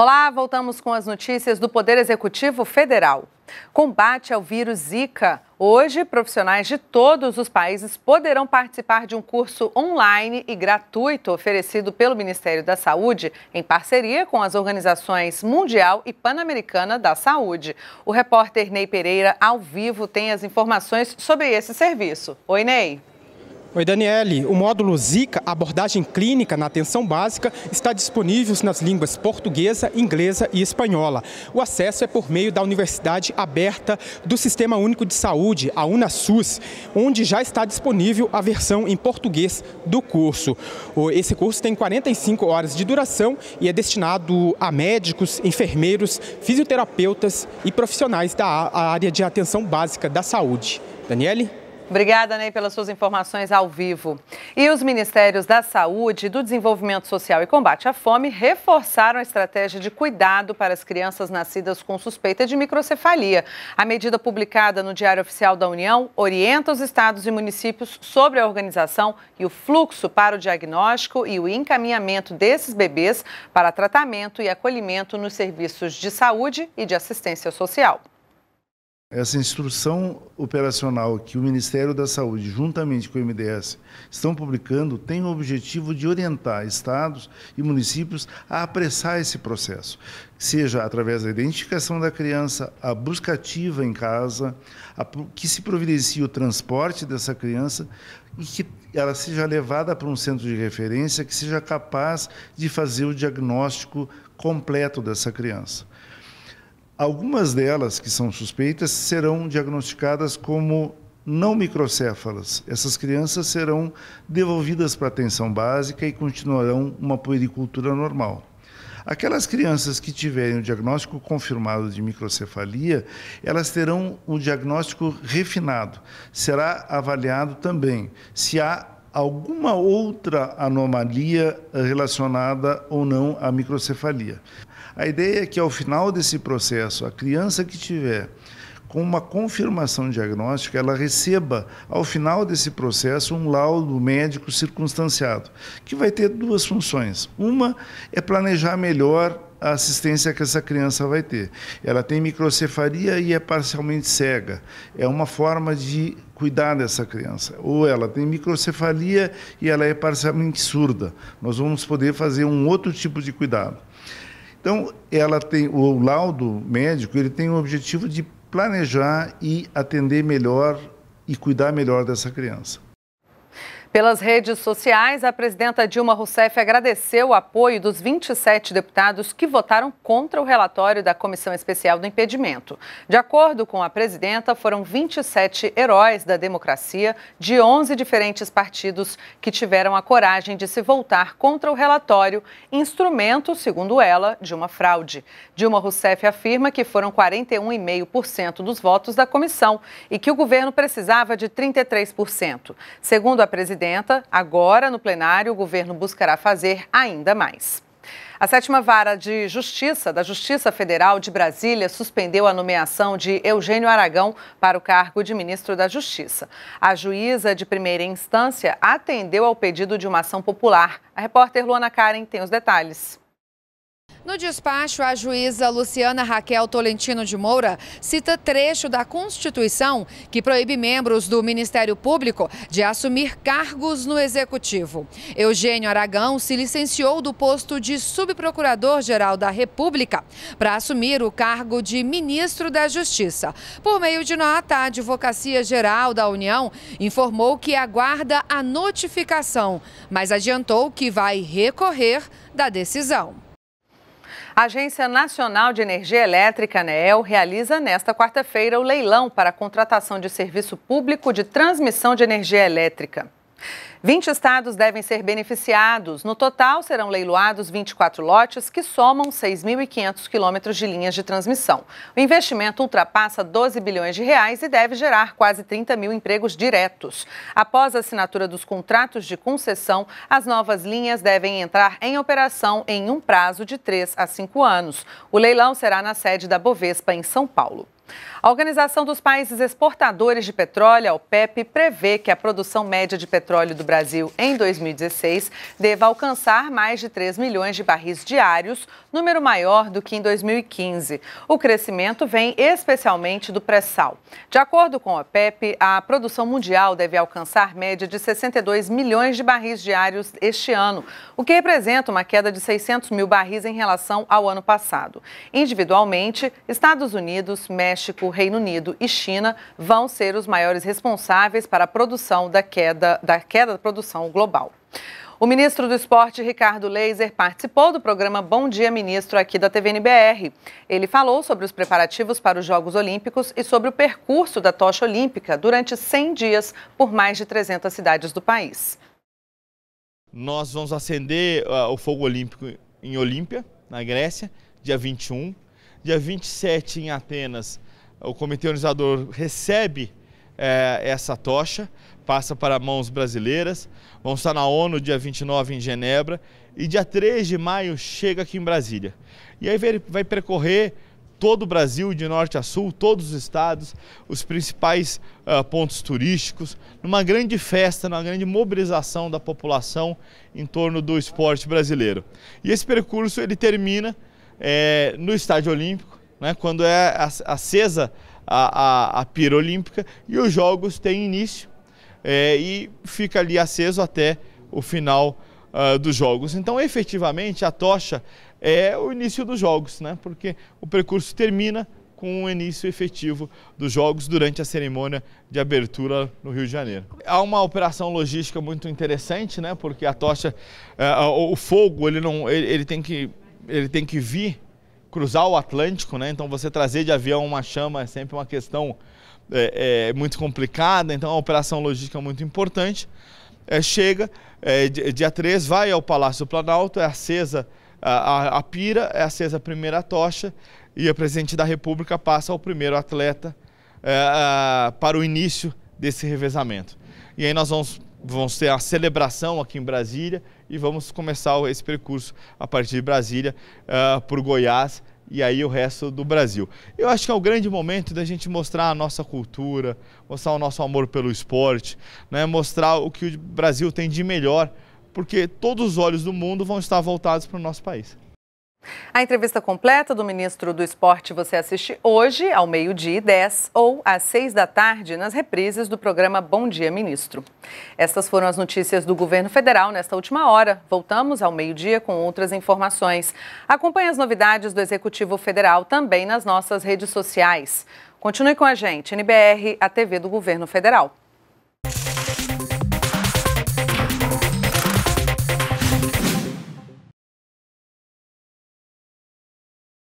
Olá, voltamos com as notícias do Poder Executivo Federal. Combate ao vírus Zika. Hoje, profissionais de todos os países poderão participar de um curso online e gratuito oferecido pelo Ministério da Saúde em parceria com as organizações Mundial e Pan-Americana da Saúde. O repórter Ney Pereira, ao vivo, tem as informações sobre esse serviço. Oi, Ney. Oi, Daniele. O módulo Zika, abordagem clínica na atenção básica, está disponível nas línguas portuguesa, inglesa e espanhola. O acesso é por meio da Universidade Aberta do Sistema Único de Saúde, a UnaSUS, onde já está disponível a versão em português do curso. Esse curso tem 45 horas de duração e é destinado a médicos, enfermeiros, fisioterapeutas e profissionais da área de atenção básica da saúde. Daniele? Obrigada, Ney, pelas suas informações ao vivo. E os Ministérios da Saúde, do Desenvolvimento Social e Combate à Fome reforçaram a estratégia de cuidado para as crianças nascidas com suspeita de microcefalia. A medida publicada no Diário Oficial da União orienta os estados e municípios sobre a organização e o fluxo para o diagnóstico e o encaminhamento desses bebês para tratamento e acolhimento nos serviços de saúde e de assistência social. Essa instrução operacional que o Ministério da Saúde, juntamente com o MDS, estão publicando, tem o objetivo de orientar estados e municípios a apressar esse processo, seja através da identificação da criança, a busca ativa em casa, a, que se providencie o transporte dessa criança e que ela seja levada para um centro de referência que seja capaz de fazer o diagnóstico completo dessa criança. Algumas delas que são suspeitas serão diagnosticadas como não microcéfalas. Essas crianças serão devolvidas para atenção básica e continuarão uma puericultura normal. Aquelas crianças que tiverem o diagnóstico confirmado de microcefalia, elas terão o diagnóstico refinado. Será avaliado também se há alguma outra anomalia eh, relacionada ou não à microcefalia. A ideia é que ao final desse processo, a criança que tiver com uma confirmação diagnóstica, ela receba, ao final desse processo, um laudo médico circunstanciado, que vai ter duas funções. Uma é planejar melhor a assistência que essa criança vai ter. Ela tem microcefalia e é parcialmente cega. É uma forma de cuidar dessa criança. Ou ela tem microcefalia e ela é parcialmente surda. Nós vamos poder fazer um outro tipo de cuidado. Então, ela tem o laudo médico, ele tem o objetivo de planejar e atender melhor e cuidar melhor dessa criança. Pelas redes sociais, a presidenta Dilma Rousseff agradeceu o apoio dos 27 deputados que votaram contra o relatório da Comissão Especial do Impedimento. De acordo com a presidenta, foram 27 heróis da democracia de 11 diferentes partidos que tiveram a coragem de se voltar contra o relatório, instrumento, segundo ela, de uma fraude. Dilma Rousseff afirma que foram 41,5% dos votos da comissão e que o governo precisava de 33%. Segundo a presidenta, presidenta, agora no plenário o governo buscará fazer ainda mais. A sétima vara de justiça da Justiça Federal de Brasília suspendeu a nomeação de Eugênio Aragão para o cargo de ministro da Justiça. A juíza de primeira instância atendeu ao pedido de uma ação popular. A repórter Luana Karen tem os detalhes. No despacho, a juíza Luciana Raquel Tolentino de Moura cita trecho da Constituição que proíbe membros do Ministério Público de assumir cargos no Executivo. Eugênio Aragão se licenciou do posto de subprocurador-geral da República para assumir o cargo de ministro da Justiça. Por meio de nota, a Advocacia Geral da União informou que aguarda a notificação, mas adiantou que vai recorrer da decisão. A Agência Nacional de Energia Elétrica, ANEEL, realiza nesta quarta-feira o leilão para a contratação de serviço público de transmissão de energia elétrica. 20 estados devem ser beneficiados. No total, serão leiloados 24 lotes que somam 6.500 quilômetros de linhas de transmissão. O investimento ultrapassa 12 bilhões de reais e deve gerar quase 30 mil empregos diretos. Após a assinatura dos contratos de concessão, as novas linhas devem entrar em operação em um prazo de 3 a 5 anos. O leilão será na sede da Bovespa, em São Paulo. A Organização dos Países Exportadores de Petróleo, a OPEP, prevê que a produção média de petróleo do Brasil em 2016 deva alcançar mais de 3 milhões de barris diários, número maior do que em 2015. O crescimento vem especialmente do pré-sal. De acordo com a OPEP, a produção mundial deve alcançar média de 62 milhões de barris diários este ano, o que representa uma queda de 600 mil barris em relação ao ano passado. Individualmente, Estados Unidos, México, México, Reino Unido e China vão ser os maiores responsáveis para a produção da queda da queda da produção global. O ministro do Esporte, Ricardo Leiser, participou do programa Bom Dia Ministro aqui da TVNBR. Ele falou sobre os preparativos para os Jogos Olímpicos e sobre o percurso da tocha olímpica durante 100 dias por mais de 300 cidades do país. Nós vamos acender ah, o fogo olímpico em Olímpia, na Grécia, dia 21. Dia 27 em Atenas, o comitê organizador recebe é, essa tocha, passa para mãos brasileiras. Vão estar na ONU dia 29 em Genebra e dia 3 de maio chega aqui em Brasília. E aí vai, vai percorrer todo o Brasil, de norte a sul, todos os estados, os principais uh, pontos turísticos, numa grande festa, numa grande mobilização da população em torno do esporte brasileiro. E esse percurso ele termina é, no Estádio Olímpico, né, quando é acesa a, a, a pira olímpica e os jogos têm início é, e fica ali aceso até o final uh, dos jogos. Então, efetivamente, a tocha é o início dos jogos, né, porque o percurso termina com o início efetivo dos jogos durante a cerimônia de abertura no Rio de Janeiro. Há uma operação logística muito interessante, né? Porque a tocha, uh, o fogo, ele não, ele, ele tem que ele tem que vir cruzar o Atlântico, né? Então você trazer de avião uma chama é sempre uma questão é, é, muito complicada, então a operação logística é muito importante. É, chega, é, dia 3, vai ao Palácio do Planalto, é acesa a, a, a, pira, é acesa a primeira tocha e o presidente da República passa ao primeiro atleta é, a, para o início desse revezamento. E aí nós vamos, vamos ter a celebração aqui em Brasília, e vamos começar esse percurso a partir de Brasília uh, por Goiás e aí o resto do Brasil. Eu acho que é o grande momento da gente mostrar a nossa cultura, mostrar o nosso amor pelo esporte, né? mostrar o que o Brasil tem de melhor, porque todos os olhos do mundo vão estar voltados para o nosso país. A entrevista completa do ministro do Esporte você assiste hoje, ao meio-dia e 10 ou às 6 da tarde, nas reprises do programa Bom Dia Ministro. Estas foram as notícias do governo federal nesta última hora. Voltamos ao meio-dia com outras informações. Acompanhe as novidades do Executivo Federal também nas nossas redes sociais. Continue com a gente, NBR, a TV do Governo Federal.